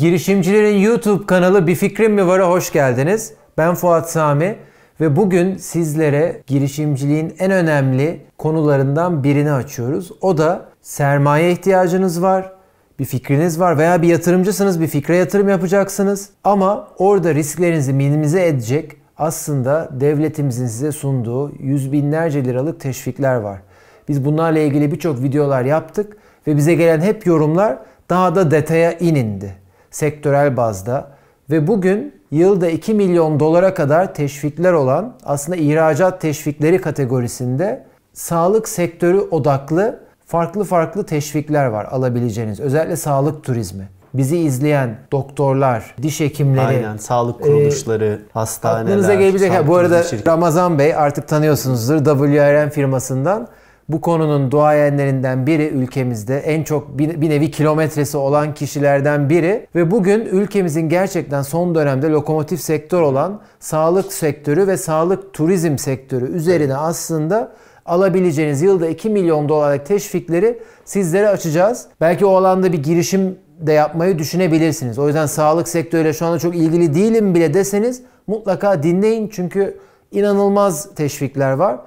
Girişimcilerin YouTube kanalı Bir Fikrim Mi Var'a hoş geldiniz. Ben Fuat Sami ve bugün sizlere girişimciliğin en önemli konularından birini açıyoruz. O da sermaye ihtiyacınız var, bir fikriniz var veya bir yatırımcısınız, bir fikre yatırım yapacaksınız. Ama orada risklerinizi minimize edecek aslında devletimizin size sunduğu yüz binlerce liralık teşvikler var. Biz bunlarla ilgili birçok videolar yaptık ve bize gelen hep yorumlar daha da detaya inindi sektörel bazda ve bugün yılda 2 milyon dolara kadar teşvikler olan aslında ihracat teşvikleri kategorisinde sağlık sektörü odaklı farklı farklı teşvikler var alabileceğiniz. Özellikle sağlık turizmi. Bizi izleyen doktorlar, diş hekimleri, Aynen, sağlık e, kuruluşları, e, hastaneler. Aklınıza gelebilecek. Bu arada şirket. Ramazan Bey artık tanıyorsunuzdur WRM firmasından bu konunun duayenlerinden biri ülkemizde en çok bir, bir nevi kilometresi olan kişilerden biri ve bugün ülkemizin gerçekten son dönemde lokomotif sektör olan sağlık sektörü ve sağlık turizm sektörü üzerine aslında alabileceğiniz yılda 2 milyon dolarlık teşvikleri sizlere açacağız. Belki o alanda bir girişim de yapmayı düşünebilirsiniz. O yüzden sağlık sektörüyle şu anda çok ilgili değilim bile deseniz mutlaka dinleyin çünkü inanılmaz teşvikler var.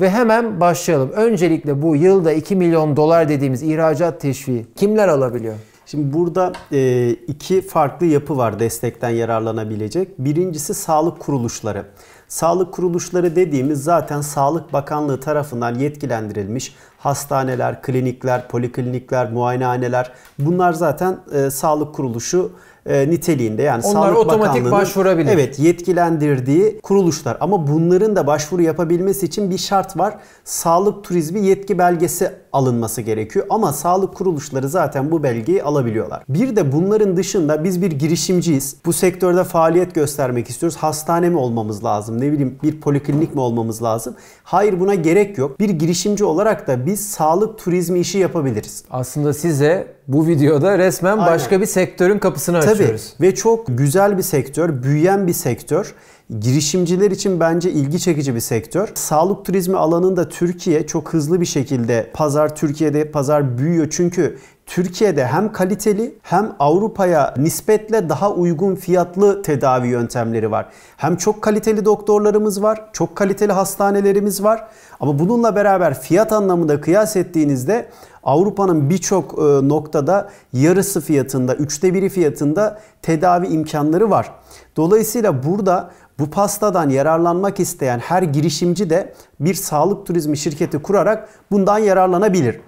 Ve hemen başlayalım. Öncelikle bu yılda 2 milyon dolar dediğimiz ihracat teşviği kimler alabiliyor? Şimdi burada e, iki farklı yapı var destekten yararlanabilecek. Birincisi sağlık kuruluşları. Sağlık kuruluşları dediğimiz zaten Sağlık Bakanlığı tarafından yetkilendirilmiş hastaneler, klinikler, poliklinikler, muayenehaneler bunlar zaten e, sağlık kuruluşu e, niteliğinde yani Onlar Sağlık otomatik başvurabilir. Evet yetkilendirdiği kuruluşlar ama bunların da başvuru yapabilmesi için bir şart var. Sağlık turizmi yetki belgesi alınması gerekiyor ama sağlık kuruluşları zaten bu belgeyi alabiliyorlar. Bir de bunların dışında biz bir girişimciyiz. Bu sektörde faaliyet göstermek istiyoruz. Hastane mi olmamız lazım? Ne bileyim bir poliklinik mi olmamız lazım? Hayır buna gerek yok. Bir girişimci olarak da biz sağlık turizmi işi yapabiliriz. Aslında size bu videoda resmen Aynen. başka bir sektörün kapısını Tabii. açıyoruz. Tabii ve çok güzel bir sektör, büyüyen bir sektör girişimciler için bence ilgi çekici bir sektör. Sağlık turizmi alanında Türkiye çok hızlı bir şekilde pazar Türkiye'de pazar büyüyor çünkü Türkiye'de hem kaliteli hem Avrupa'ya nispetle daha uygun fiyatlı tedavi yöntemleri var. Hem çok kaliteli doktorlarımız var, çok kaliteli hastanelerimiz var. Ama bununla beraber fiyat anlamında kıyas ettiğinizde Avrupa'nın birçok e, noktada yarısı fiyatında, üçte biri fiyatında tedavi imkanları var. Dolayısıyla burada bu pastadan yararlanmak isteyen her girişimci de bir sağlık turizmi şirketi kurarak bundan yararlanabilir.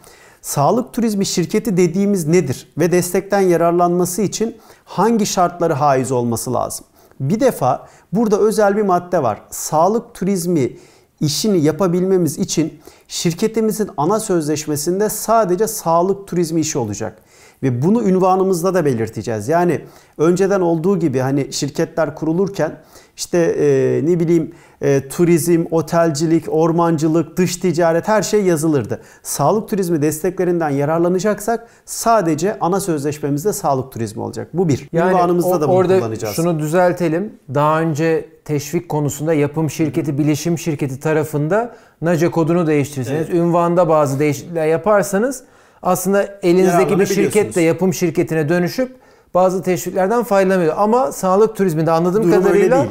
Sağlık turizmi şirketi dediğimiz nedir ve destekten yararlanması için hangi şartları haiz olması lazım? Bir defa burada özel bir madde var. Sağlık turizmi işini yapabilmemiz için şirketimizin ana sözleşmesinde sadece sağlık turizmi işi olacak. Ve bunu ünvanımızda da belirteceğiz. Yani önceden olduğu gibi hani şirketler kurulurken işte e, ne bileyim e, turizm, otelcilik, ormancılık, dış ticaret her şey yazılırdı. Sağlık turizmi desteklerinden yararlanacaksak sadece ana sözleşmemizde sağlık turizmi olacak. Bu bir. Yani Ünvanımızda o, da bunu orada kullanacağız. Şunu düzeltelim. Daha önce teşvik konusunda yapım şirketi, bilişim şirketi tarafında NACE kodunu değiştirirseniz, evet. ünvanda bazı değişiklikler yaparsanız aslında elinizdeki bir şirket de yapım şirketine dönüşüp bazı teşviklerden faydalanıyor. Ama sağlık turizminde anladığım Durum kadarıyla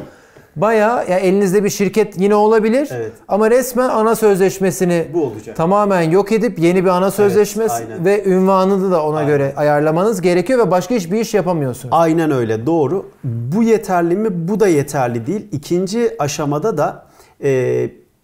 Baya ya elinizde bir şirket yine olabilir evet. ama resmen ana sözleşmesini Bu olacak. tamamen yok edip yeni bir ana sözleşmesi evet, ve ünvanını da ona aynen. göre ayarlamanız gerekiyor ve başka hiçbir iş yapamıyorsunuz. Aynen öyle doğru. Bu yeterli mi? Bu da yeterli değil. İkinci aşamada da e,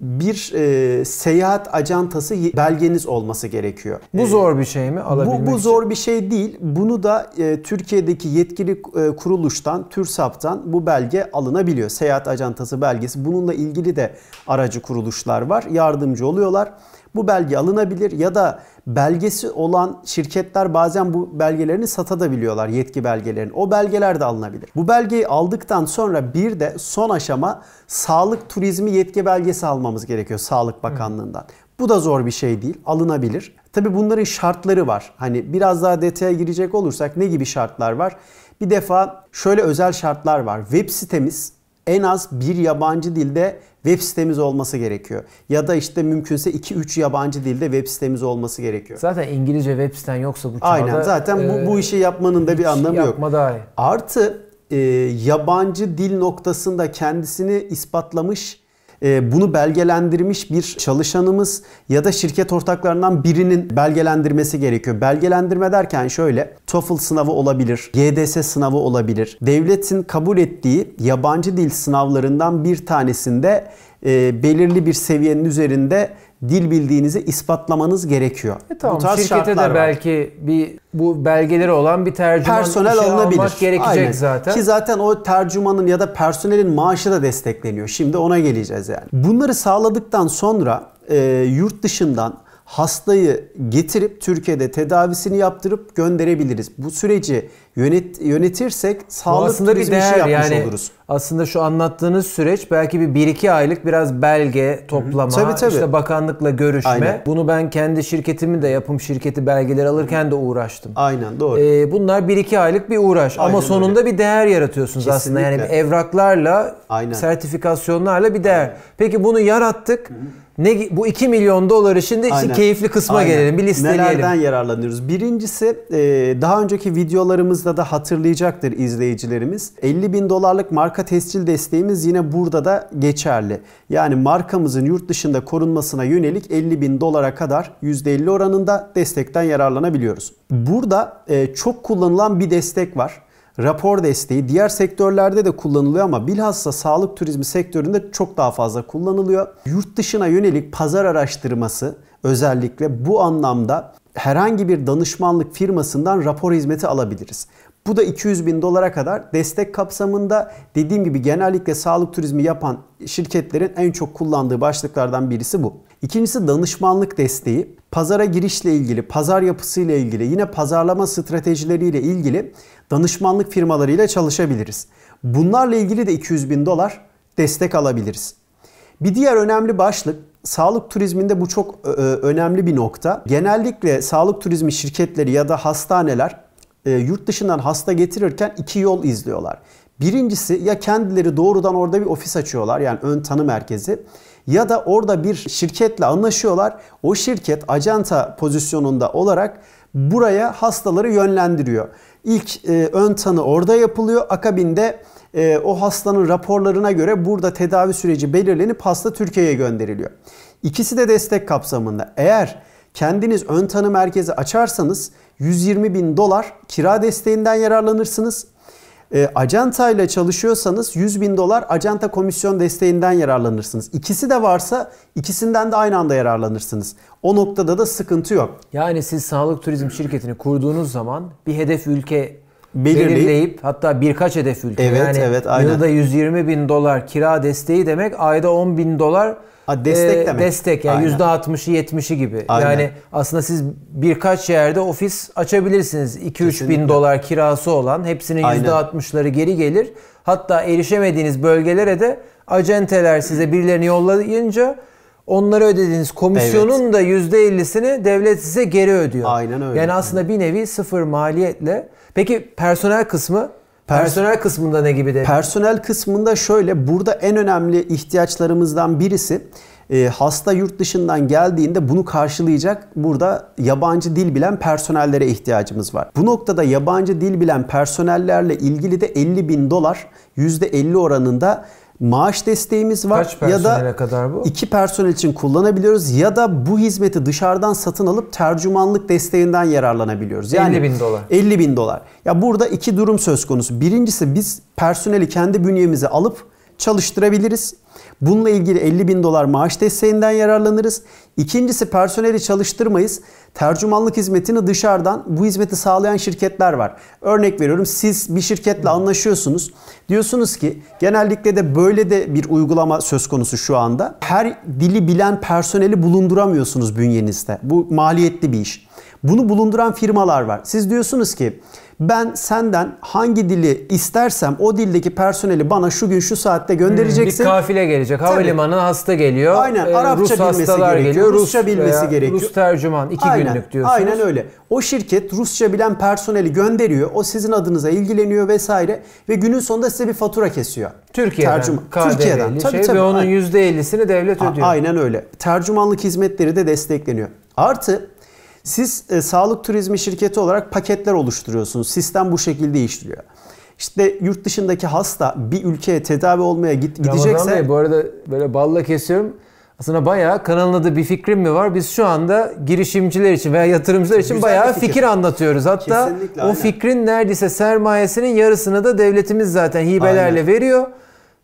bir e, seyahat acantası belgeniz olması gerekiyor. Bu e, zor bir şey mi alabilmek Bu, bu zor bir şey değil. Bunu da e, Türkiye'deki yetkili e, kuruluştan, TÜRSAP'tan bu belge alınabiliyor. Seyahat acantası belgesi. Bununla ilgili de aracı kuruluşlar var. Yardımcı oluyorlar bu belge alınabilir ya da belgesi olan şirketler bazen bu belgelerini satabiliyorlar yetki belgelerini. O belgeler de alınabilir. Bu belgeyi aldıktan sonra bir de son aşama sağlık turizmi yetki belgesi almamız gerekiyor Sağlık Bakanlığı'ndan. Bu da zor bir şey değil. Alınabilir. Tabi bunların şartları var. Hani biraz daha detaya girecek olursak ne gibi şartlar var? Bir defa şöyle özel şartlar var. Web sitemiz en az bir yabancı dilde web sitemiz olması gerekiyor. Ya da işte mümkünse 2-3 yabancı dilde web sitemiz olması gerekiyor. Zaten İngilizce web siten yoksa bu çağda... Aynen zaten e, bu, bu e, işi yapmanın da bir anlamı yok. Yapma dahi. Artı e, yabancı dil noktasında kendisini ispatlamış ee, bunu belgelendirmiş bir çalışanımız ya da şirket ortaklarından birinin belgelendirmesi gerekiyor. Belgelendirme derken şöyle TOEFL sınavı olabilir, GDS sınavı olabilir. Devletin kabul ettiği yabancı dil sınavlarından bir tanesinde e, belirli bir seviyenin üzerinde dil bildiğinizi ispatlamanız gerekiyor. E tamam, bu tarz şirkete de belki var. bir bu belgeleri olan bir tercüman personel alınabilir. almak gerekecek Aynen. zaten. Ki zaten o tercümanın ya da personelin maaşı da destekleniyor. Şimdi ona geleceğiz yani. Bunları sağladıktan sonra e, yurt dışından hastayı getirip Türkiye'de tedavisini yaptırıp gönderebiliriz. Bu süreci yönet, yönetirsek sağlık aslında bir değer işi yapmış yani, oluruz. Aslında şu anlattığınız süreç belki bir 1-2 aylık biraz belge toplama, Hı-hı. tabii, tabii. işte bakanlıkla görüşme. Aynen. Bunu ben kendi şirketimin de yapım şirketi belgeleri alırken de uğraştım. Aynen doğru. Ee, bunlar 1-2 aylık bir uğraş Aynen ama sonunda öyle. bir değer yaratıyorsunuz Kesinlikle. aslında. Yani evraklarla, Aynen. sertifikasyonlarla bir değer. Aynen. Peki bunu yarattık. Hı-hı ne bu 2 milyon doları şimdi Aynen. İşte keyifli kısma Aynen. gelelim. Bir listeleyelim. Nelerden yararlanıyoruz? Birincisi e, daha önceki videolarımızda da hatırlayacaktır izleyicilerimiz. 50 bin dolarlık marka tescil desteğimiz yine burada da geçerli. Yani markamızın yurt dışında korunmasına yönelik 50 bin dolara kadar %50 oranında destekten yararlanabiliyoruz. Burada e, çok kullanılan bir destek var rapor desteği diğer sektörlerde de kullanılıyor ama bilhassa sağlık turizmi sektöründe çok daha fazla kullanılıyor. Yurt dışına yönelik pazar araştırması özellikle bu anlamda herhangi bir danışmanlık firmasından rapor hizmeti alabiliriz. Bu da 200 bin dolara kadar destek kapsamında dediğim gibi genellikle sağlık turizmi yapan şirketlerin en çok kullandığı başlıklardan birisi bu. İkincisi danışmanlık desteği. Pazara girişle ilgili, pazar yapısıyla ilgili, yine pazarlama stratejileriyle ilgili danışmanlık firmalarıyla çalışabiliriz. Bunlarla ilgili de 200 bin dolar destek alabiliriz. Bir diğer önemli başlık Sağlık turizminde bu çok önemli bir nokta. Genellikle sağlık turizmi şirketleri ya da hastaneler e, yurt dışından hasta getirirken iki yol izliyorlar. Birincisi ya kendileri doğrudan orada bir ofis açıyorlar yani ön tanı merkezi ya da orada bir şirketle anlaşıyorlar. O şirket acenta pozisyonunda olarak buraya hastaları yönlendiriyor. İlk e, ön tanı orada yapılıyor. Akabinde e, o hastanın raporlarına göre burada tedavi süreci belirlenip hasta Türkiye'ye gönderiliyor. İkisi de destek kapsamında. Eğer kendiniz ön tanı merkezi açarsanız 120 bin dolar kira desteğinden yararlanırsınız e, ee, acenta ile çalışıyorsanız 100 bin dolar acenta komisyon desteğinden yararlanırsınız. İkisi de varsa ikisinden de aynı anda yararlanırsınız. O noktada da sıkıntı yok. Yani siz sağlık turizm şirketini kurduğunuz zaman bir hedef ülke belirleyip, belirleyip hatta birkaç hedef ülke evet, yani evet, aynen. yılda 120 bin dolar kira desteği demek ayda 10 bin dolar Ha, destek ee, demek. Destek yani yüzde %60'ı 70'i gibi. Aynen. Yani aslında siz birkaç yerde ofis açabilirsiniz. 2-3 bin dolar kirası olan hepsinin yüzde %60'ları geri gelir. Hatta erişemediğiniz bölgelere de acenteler size birilerini yollayınca onları ödediğiniz komisyonun evet. da %50'sini devlet size geri ödüyor. Aynen öyle. Yani aslında bir nevi sıfır maliyetle. Peki personel kısmı Personel kısmında ne gibi de? Personel kısmında şöyle burada en önemli ihtiyaçlarımızdan birisi e, hasta yurt dışından geldiğinde bunu karşılayacak burada yabancı dil bilen personellere ihtiyacımız var. Bu noktada yabancı dil bilen personellerle ilgili de 50 bin dolar %50 oranında maaş desteğimiz var. Kaç ya da kadar bu? iki personel için kullanabiliyoruz ya da bu hizmeti dışarıdan satın alıp tercümanlık desteğinden yararlanabiliyoruz. Yani 50 bin dolar. 50 bin dolar. Ya burada iki durum söz konusu. Birincisi biz personeli kendi bünyemize alıp çalıştırabiliriz. Bununla ilgili 50 bin dolar maaş desteğinden yararlanırız. İkincisi personeli çalıştırmayız. Tercümanlık hizmetini dışarıdan bu hizmeti sağlayan şirketler var. Örnek veriyorum siz bir şirketle anlaşıyorsunuz. Diyorsunuz ki genellikle de böyle de bir uygulama söz konusu şu anda. Her dili bilen personeli bulunduramıyorsunuz bünyenizde. Bu maliyetli bir iş. Bunu bulunduran firmalar var. Siz diyorsunuz ki ben senden hangi dili istersem o dildeki personeli bana şu gün şu saatte göndereceksin. Hmm, bir kafile gelecek. Havalimanına hasta geliyor. Aynen. E, Arapça Rus bilmesi gerekiyor. Geliyor, Rusça bilmesi gerekiyor. Rus tercüman. iki aynen, günlük diyorsunuz. Aynen öyle. O şirket Rusça bilen personeli gönderiyor. O sizin adınıza ilgileniyor vesaire ve günün sonunda size bir fatura kesiyor. Türkiye'den. Tercüman. Şey Türkiye'den. Şey, tabii, tabii, ve onun aynen. %50'sini devlet ödüyor. Aynen öyle. Tercümanlık hizmetleri de destekleniyor. Artı siz e, sağlık turizmi şirketi olarak paketler oluşturuyorsunuz. Sistem bu şekilde işliyor. İşte yurt dışındaki hasta bir ülkeye tedavi olmaya git, gidecekse... Ramazan Bey bu arada böyle balla kesiyorum. Aslında bayağı kanalın adı bir fikrim mi var? Biz şu anda girişimciler için veya yatırımcılar için Güzel bayağı fikir. fikir anlatıyoruz. Hatta Kesinlikle, o aynen. fikrin neredeyse sermayesinin yarısını da devletimiz zaten hibelerle aynen. veriyor.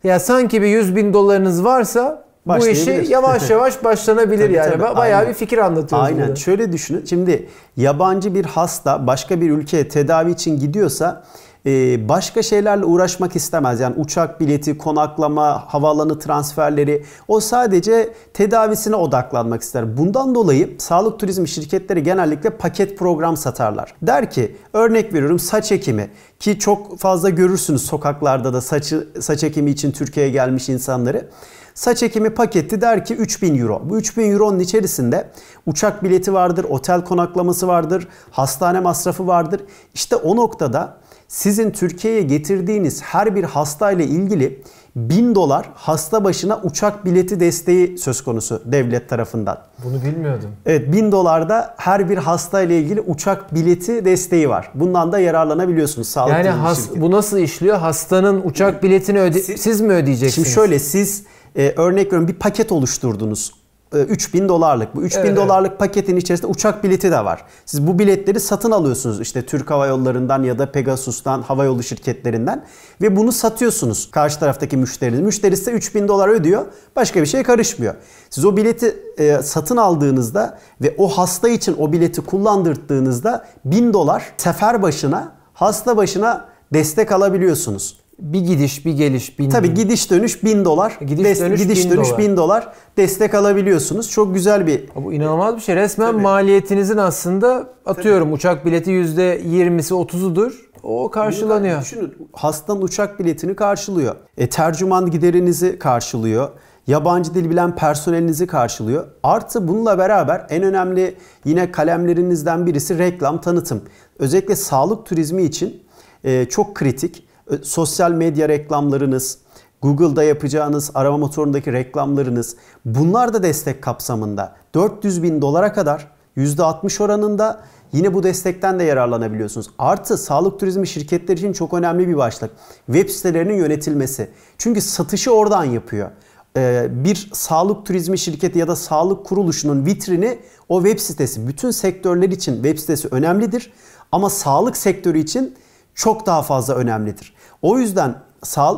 Ya sanki bir 100 bin dolarınız varsa bu işi yavaş yavaş başlanabilir tabii, yani. Tabii, Bayağı aynen. bir fikir anlatıyoruz. Aynen. Burada. Şöyle düşünün. Şimdi yabancı bir hasta başka bir ülkeye tedavi için gidiyorsa e, başka şeylerle uğraşmak istemez. Yani uçak bileti, konaklama, havaalanı transferleri o sadece tedavisine odaklanmak ister. Bundan dolayı sağlık turizmi şirketleri genellikle paket program satarlar. Der ki örnek veriyorum saç ekimi ki çok fazla görürsünüz sokaklarda da saçı, saç ekimi için Türkiye'ye gelmiş insanları. Saç ekimi paketi der ki 3000 euro. Bu 3000 euronun içerisinde uçak bileti vardır, otel konaklaması vardır, hastane masrafı vardır. İşte o noktada sizin Türkiye'ye getirdiğiniz her bir hasta ile ilgili 1000 dolar hasta başına uçak bileti desteği söz konusu devlet tarafından. Bunu bilmiyordum. Evet 1000 dolarda her bir hasta ile ilgili uçak bileti desteği var. Bundan da yararlanabiliyorsunuz sağlık Yani has, bu nasıl işliyor? Hastanın uçak biletini öde siz, siz mi ödeyeceksiniz? Şimdi şöyle siz e, örnek veriyorum bir paket oluşturdunuz. E, ee, 3000 dolarlık bu. 3000 evet, dolarlık paketin içerisinde uçak bileti de var. Siz bu biletleri satın alıyorsunuz işte Türk Hava Yolları'ndan ya da Pegasus'tan, havayolu şirketlerinden ve bunu satıyorsunuz karşı taraftaki müşteriniz. Müşteri size 3000 dolar ödüyor. Başka bir şey karışmıyor. Siz o bileti e, satın aldığınızda ve o hasta için o bileti kullandırdığınızda 1000 dolar sefer başına hasta başına destek alabiliyorsunuz bir gidiş bir geliş bin Tabii gidiş dönüş bin dolar. Gidiş Des- dönüş, gidiş bin, dönüş dolar. bin dolar destek alabiliyorsunuz. Çok güzel bir Bu inanılmaz bir şey. Resmen Tabii. maliyetinizin aslında atıyorum uçak bileti yüzde %20'si 30'udur. O karşılanıyor. Düşünün hastanın uçak biletini karşılıyor. E, tercüman giderinizi karşılıyor. Yabancı dil bilen personelinizi karşılıyor. Artı bununla beraber en önemli yine kalemlerinizden birisi reklam tanıtım. Özellikle sağlık turizmi için e, çok kritik sosyal medya reklamlarınız, Google'da yapacağınız arama motorundaki reklamlarınız bunlar da destek kapsamında 400 bin dolara kadar %60 oranında yine bu destekten de yararlanabiliyorsunuz. Artı sağlık turizmi şirketleri için çok önemli bir başlık. Web sitelerinin yönetilmesi. Çünkü satışı oradan yapıyor. Ee, bir sağlık turizmi şirketi ya da sağlık kuruluşunun vitrini o web sitesi. Bütün sektörler için web sitesi önemlidir. Ama sağlık sektörü için çok daha fazla önemlidir. O yüzden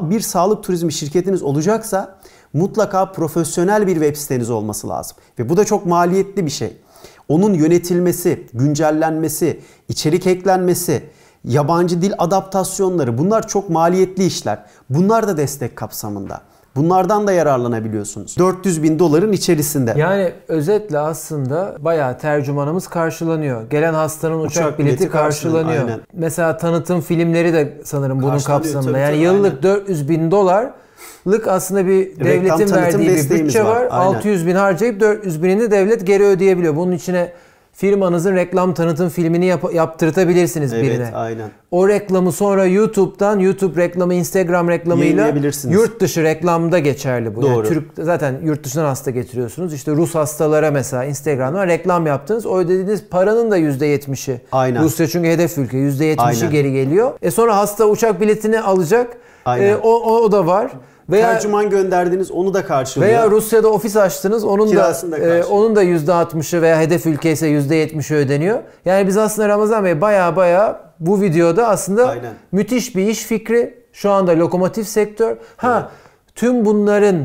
bir sağlık turizmi şirketiniz olacaksa mutlaka profesyonel bir web siteniz olması lazım. Ve bu da çok maliyetli bir şey. Onun yönetilmesi, güncellenmesi, içerik eklenmesi, yabancı dil adaptasyonları bunlar çok maliyetli işler. Bunlar da destek kapsamında. Bunlardan da yararlanabiliyorsunuz. 400 bin doların içerisinde. Yani özetle aslında bayağı tercümanımız karşılanıyor. Gelen hastanın uçak, uçak bileti, bileti karşılanıyor. karşılanıyor. Aynen. Mesela tanıtım filmleri de sanırım bunun kapsamında. yani tabii, yıllık aynen. 400 bin dolar lık aslında bir Reklam, verdiği bir bütçe var. var. 600 bin harcayıp 400 binini devlet geri ödeyebiliyor. Bunun içine firmanızın reklam tanıtım filmini yap- yaptırtabilirsiniz evet, birine. Evet aynen. O reklamı sonra YouTube'dan YouTube reklamı, Instagram reklamıyla yurt dışı reklamda geçerli bu. Doğru. Yani Türk zaten yurt dışından hasta getiriyorsunuz. İşte Rus hastalara mesela Instagram'dan reklam yaptınız. O ödediğiniz paranın da %70'i. Aynen. Rusya çünkü hedef ülke. %70'i aynen. geri geliyor. E sonra hasta uçak biletini alacak. Aynen. E, o, o, o da var. Veya, Tercüman gönderdiniz onu da karşılıyor. Veya Rusya'da ofis açtınız onun Kirasını da, da e, onun da %60'ı veya hedef ülke ise %70'i ödeniyor. Yani biz aslında Ramazan Bey baya baya bu videoda aslında Aynen. müthiş bir iş fikri. Şu anda lokomotif sektör. Ha evet. tüm bunların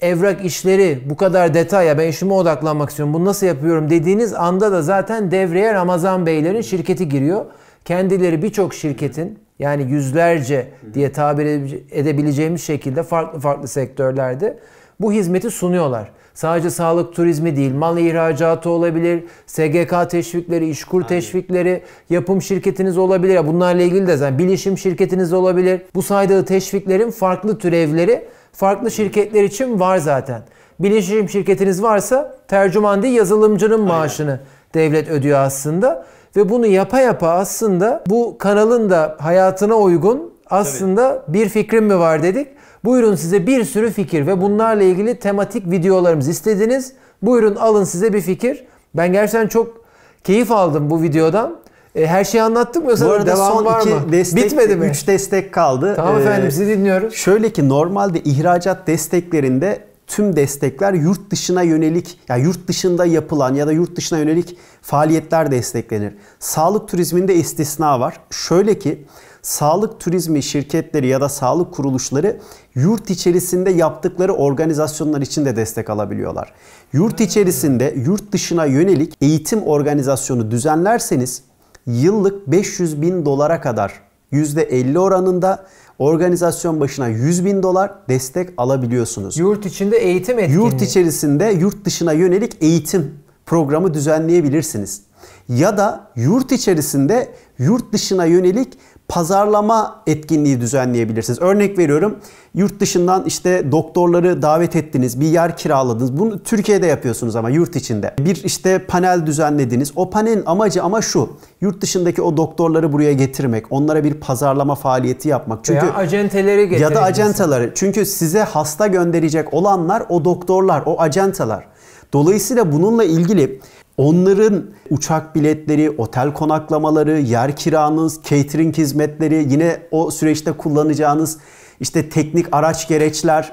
evrak işleri bu kadar detaya ben işime odaklanmak istiyorum. Bunu nasıl yapıyorum dediğiniz anda da zaten devreye Ramazan Beylerin şirketi giriyor. Kendileri birçok şirketin yani yüzlerce diye tabir edebileceğimiz şekilde farklı farklı sektörlerde bu hizmeti sunuyorlar. Sadece sağlık turizmi değil, mal ihracatı olabilir, SGK teşvikleri, işkur Aynen. teşvikleri, yapım şirketiniz olabilir. Bunlarla ilgili de zaten bilişim şirketiniz olabilir. Bu saydığı teşviklerin farklı türevleri farklı şirketler için var zaten. Bilişim şirketiniz varsa tercüman değil yazılımcının maaşını Aynen. devlet ödüyor aslında. Ve bunu yapa yapa aslında bu kanalın da hayatına uygun aslında Tabii. bir fikrim mi var dedik. Buyurun size bir sürü fikir ve bunlarla ilgili tematik videolarımız istediniz. Buyurun alın size bir fikir. Ben gerçekten çok keyif aldım bu videodan. E, her şeyi anlattık mı yoksa Bu arada devam son var iki mı? Destek, Bitmedi mi? 3 destek kaldı. Tamam ee, efendim sizi dinliyoruz. Şöyle ki normalde ihracat desteklerinde tüm destekler yurt dışına yönelik, ya yani yurt dışında yapılan ya da yurt dışına yönelik faaliyetler desteklenir. Sağlık turizminde istisna var. Şöyle ki sağlık turizmi şirketleri ya da sağlık kuruluşları yurt içerisinde yaptıkları organizasyonlar için de destek alabiliyorlar. Yurt içerisinde yurt dışına yönelik eğitim organizasyonu düzenlerseniz yıllık 500 bin dolara kadar %50 oranında organizasyon başına 100 bin dolar destek alabiliyorsunuz. Yurt içinde eğitim etkinliği. Yurt içerisinde yurt dışına yönelik eğitim programı düzenleyebilirsiniz. Ya da yurt içerisinde yurt dışına yönelik pazarlama etkinliği düzenleyebilirsiniz. Örnek veriyorum yurt dışından işte doktorları davet ettiniz, bir yer kiraladınız. Bunu Türkiye'de yapıyorsunuz ama yurt içinde. Bir işte panel düzenlediniz. O panelin amacı ama şu. Yurt dışındaki o doktorları buraya getirmek, onlara bir pazarlama faaliyeti yapmak. Çünkü ya acenteleri Ya da acentaları. Çünkü size hasta gönderecek olanlar o doktorlar, o acentalar. Dolayısıyla bununla ilgili Onların uçak biletleri, otel konaklamaları, yer kiranız, catering hizmetleri, yine o süreçte kullanacağınız işte teknik araç gereçler,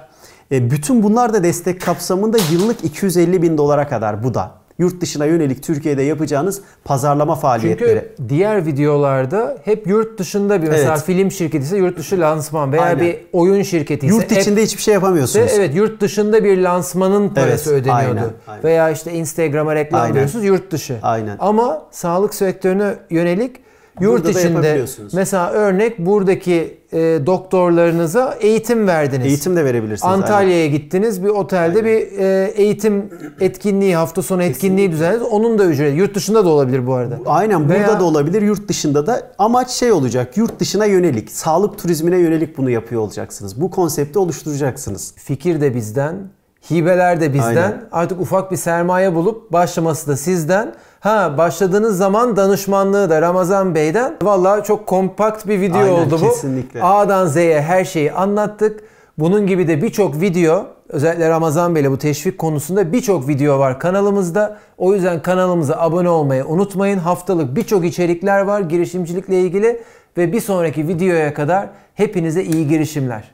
e, bütün bunlar da destek kapsamında yıllık 250 bin dolara kadar bu da yurt dışına yönelik Türkiye'de yapacağınız pazarlama faaliyetleri. Çünkü diğer videolarda hep yurt dışında bir mesela evet. film şirketi ise yurt dışı lansman veya Aynen. bir oyun şirketi ise yurt içinde hep, hiçbir şey yapamıyorsunuz. De, evet yurt dışında bir lansmanın parası evet. ödeniyordu. Aynen. Aynen. Veya işte Instagram'a reklam Aynen. veriyorsunuz yurt dışı. Aynen. Ama sağlık sektörüne yönelik Yurt Burada içinde mesela örnek buradaki e, doktorlarınıza eğitim verdiniz. Eğitim de verebilirsiniz. Antalya'ya gittiniz bir otelde aynen. bir e, eğitim etkinliği hafta sonu etkinliği düzenlediniz. Onun da ücreti yurt dışında da olabilir bu arada. Aynen Veya... burada da olabilir yurt dışında da amaç şey olacak yurt dışına yönelik sağlık turizmine yönelik bunu yapıyor olacaksınız. Bu konsepti oluşturacaksınız. Fikir de bizden Hibeler de bizden. Aynen. Artık ufak bir sermaye bulup başlaması da sizden. Ha başladığınız zaman danışmanlığı da Ramazan Bey'den. Vallahi çok kompakt bir video Aynen, oldu bu. Kesinlikle. A'dan Z'ye her şeyi anlattık. Bunun gibi de birçok video özellikle Ramazan Bey'le bu teşvik konusunda birçok video var kanalımızda. O yüzden kanalımıza abone olmayı unutmayın. Haftalık birçok içerikler var girişimcilikle ilgili ve bir sonraki videoya kadar hepinize iyi girişimler.